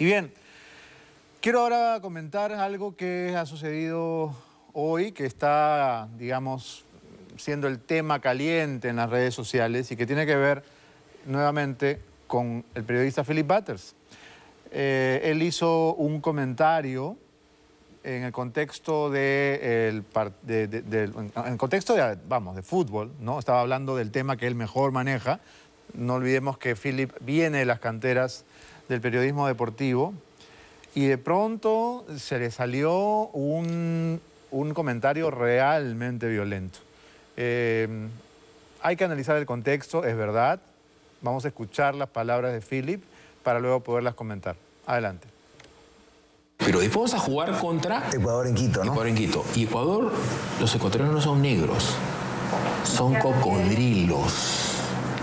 Y bien, quiero ahora comentar algo que ha sucedido hoy, que está, digamos, siendo el tema caliente en las redes sociales y que tiene que ver nuevamente con el periodista Philip Butters. Eh, él hizo un comentario en el contexto de, el, en contexto de, vamos, de fútbol, ¿no? Estaba hablando del tema que él mejor maneja. No olvidemos que Philip viene de las canteras del periodismo deportivo y de pronto se le salió un, comentario realmente violento. Eh, hay que analizar el contexto, es verdad. Vamos a escuchar las palabras de Philip para luego poderlas comentar. Adelante. Pero después vamos a jugar contra Ecuador en Quito, ¿no? Ecuador en Quito. Y Ecuador, los ecuatorianos no son negros, son cocodrilos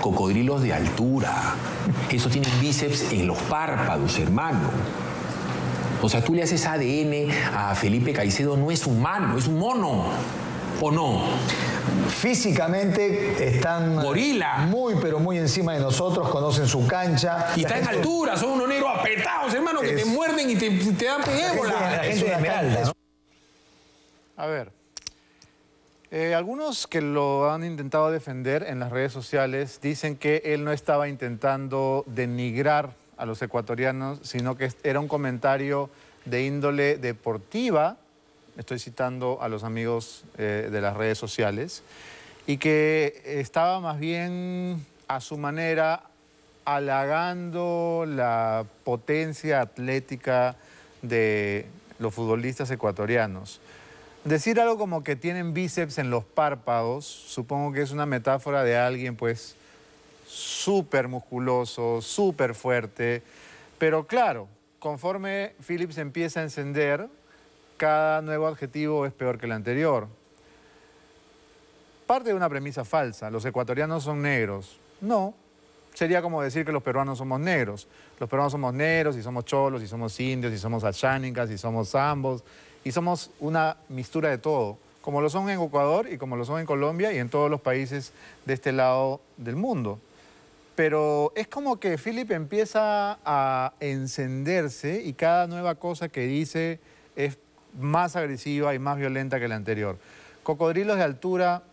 cocodrilos de altura. Eso tienen bíceps en los párpados, hermano. O sea, tú le haces ADN a Felipe Caicedo, no es humano, es un mono. ¿O no? Físicamente están eh, Gorila. muy, pero muy encima de nosotros, conocen su cancha. Y están en altura, son unos negros apretados, hermano, que te muerden y te, te dan La Es una A ver. Eh, algunos que lo han intentado defender en las redes sociales dicen que él no estaba intentando denigrar a los ecuatorianos, sino que era un comentario de índole deportiva, estoy citando a los amigos eh, de las redes sociales, y que estaba más bien a su manera halagando la potencia atlética de los futbolistas ecuatorianos. Decir algo como que tienen bíceps en los párpados, supongo que es una metáfora de alguien pues súper musculoso, súper fuerte, pero claro, conforme Phillips empieza a encender, cada nuevo adjetivo es peor que el anterior. Parte de una premisa falsa, los ecuatorianos son negros. No, sería como decir que los peruanos somos negros. Los peruanos somos negros y somos cholos y somos indios y somos achánicas y somos ambos y somos una mistura de todo, como lo son en Ecuador y como lo son en Colombia y en todos los países de este lado del mundo. Pero es como que Philip empieza a encenderse y cada nueva cosa que dice es más agresiva y más violenta que la anterior. Cocodrilos de altura,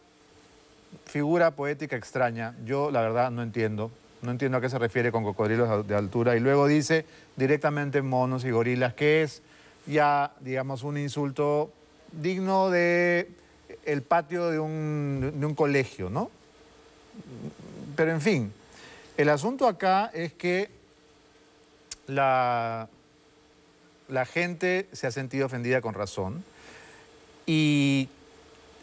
figura poética extraña, yo la verdad no entiendo, no entiendo a qué se refiere con cocodrilos de altura, y luego dice directamente monos y gorilas, que es ya, digamos, un insulto digno de el patio de un, de un colegio, ¿no? Pero en fin, el asunto acá es que la, la gente se ha sentido ofendida con razón y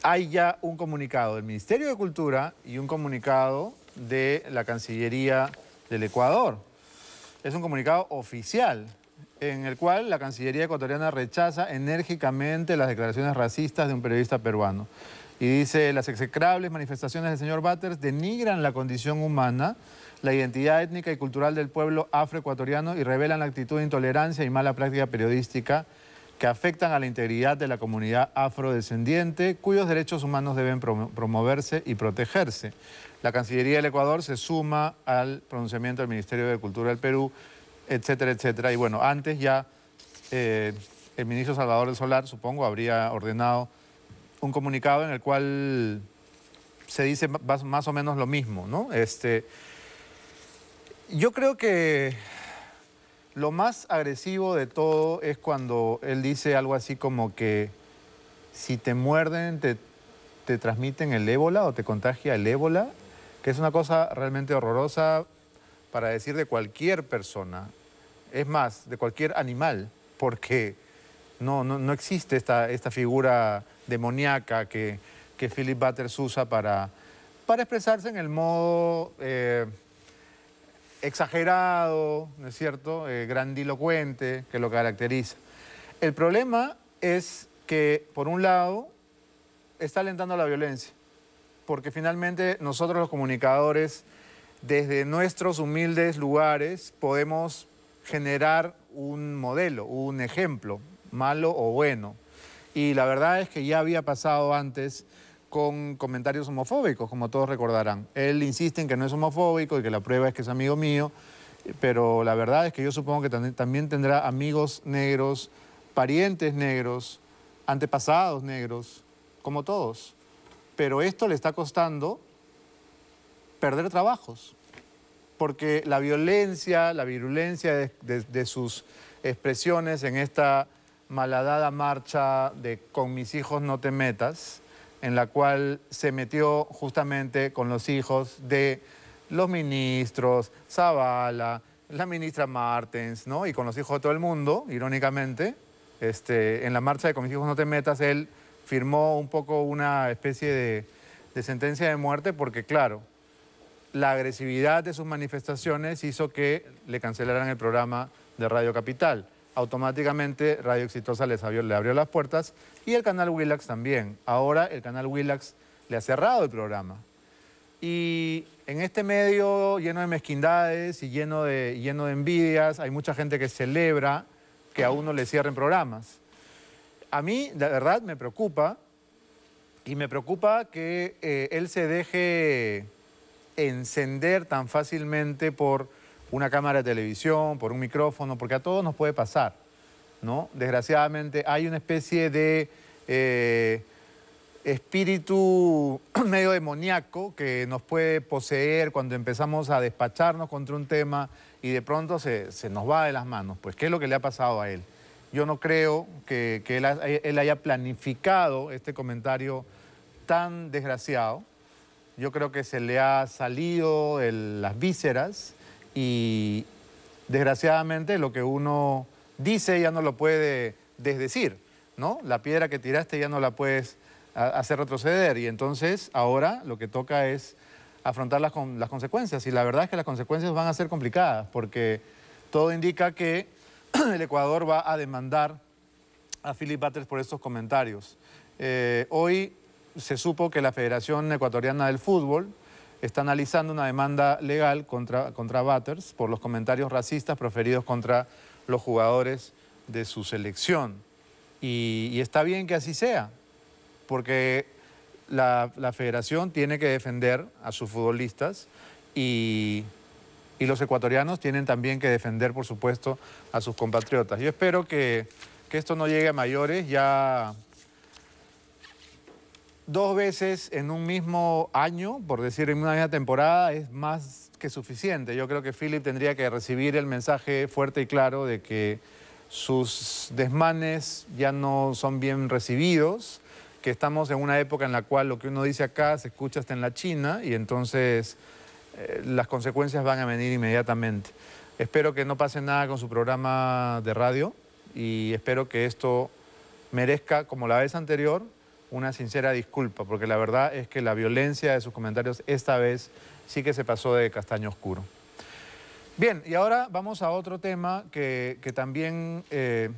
hay ya un comunicado del Ministerio de Cultura y un comunicado de la Cancillería del Ecuador. Es un comunicado oficial en el cual la Cancillería ecuatoriana rechaza enérgicamente las declaraciones racistas de un periodista peruano. Y dice, las execrables manifestaciones del señor Batters denigran la condición humana, la identidad étnica y cultural del pueblo afroecuatoriano y revelan la actitud de intolerancia y mala práctica periodística que afectan a la integridad de la comunidad afrodescendiente, cuyos derechos humanos deben promoverse y protegerse. La Cancillería del Ecuador se suma al pronunciamiento del Ministerio de Cultura del Perú etcétera, etcétera. Y bueno, antes ya eh, el ministro Salvador del Solar, supongo, habría ordenado un comunicado en el cual se dice más o menos lo mismo, ¿no? Este, yo creo que lo más agresivo de todo es cuando él dice algo así como que si te muerden, te, te transmiten el ébola o te contagia el ébola, que es una cosa realmente horrorosa para decir de cualquier persona es más, de cualquier animal, porque no, no, existe esta, esta figura demoníaca que, que Philip Butters usa para, para expresarse en el modo eh, exagerado, ¿no es cierto?, eh, grandilocuente que lo caracteriza. El problema es que, por un lado, está alentando la violencia, porque finalmente nosotros los comunicadores, desde nuestros humildes lugares, podemos generar un modelo, un ejemplo, malo o bueno. Y la verdad es que ya había pasado antes con comentarios homofóbicos, como todos recordarán. Él insiste en que no es homofóbico y que la prueba es que es amigo mío, pero la verdad es que yo supongo que también tendrá amigos negros, parientes negros, antepasados negros, como todos. Pero esto le está costando perder trabajos porque la violencia, la virulencia de, sus expresiones en esta malhadada marcha de Con mis hijos no te metas, en la cual se metió justamente con los hijos de los ministros, Zavala, la ministra Martens, ¿no? Y con los hijos de todo el mundo, irónicamente, este, en la marcha de Con mis hijos no te metas, él firmó un poco una especie de sentencia de muerte porque, claro, la agresividad de sus manifestaciones hizo que le cancelaran el programa de Radio Capital. Automáticamente Radio Exitosa les le abrió las puertas y el canal Willax también. Ahora el canal Willax le ha cerrado el programa. Y en este medio lleno de mezquindades y lleno de, lleno de envidias, hay mucha gente que celebra que a uno le cierren programas. A mí, de verdad, me preocupa y me preocupa que eh, él se deje encender tan fácilmente por una cámara de televisión, por un micrófono, porque a todos nos puede pasar, ¿no? Desgraciadamente hay una especie de eh, espíritu medio demoníaco que nos puede poseer cuando empezamos a despacharnos contra un tema y de pronto se, nos va de las manos. Pues, ¿qué es lo que le ha pasado a él? Yo no creo que, él haya planificado este comentario tan desgraciado. Yo creo que se le ha salido las vísceras y desgraciadamente lo que uno dice ya no lo puede desdecir, ¿no? La piedra que tiraste ya no la puedes hacer retroceder y entonces ahora lo que toca es afrontar las, consecuencias y la verdad es que las consecuencias van a ser complicadas porque todo indica que el Ecuador va a demandar a Philip Batres por estos comentarios. Eh, hoy se supo que la Federación Ecuatoriana del Fútbol está analizando una demanda legal contra, contra Batters por los comentarios racistas proferidos contra los jugadores de su selección. Y, está bien que así sea, porque la, federación tiene que defender a sus futbolistas y, los ecuatorianos tienen también que defender, por supuesto, a sus compatriotas. Yo espero que, que esto no llegue a mayores, ya dos veces en un mismo año, por decir en una misma temporada, es más que suficiente. Yo creo que Philip tendría que recibir el mensaje fuerte y claro de que sus desmanes ya no son bien recibidos, que estamos en una época en la cual lo que uno dice acá se escucha hasta en la China y entonces eh, las consecuencias van a venir inmediatamente. Espero que no pase nada con su programa de radio y espero que esto merezca, como la vez anterior, una sincera disculpa, porque la verdad es que la violencia de sus comentarios esta vez sí que se pasó de castaño oscuro. Bien, y ahora vamos a otro tema que, también eh,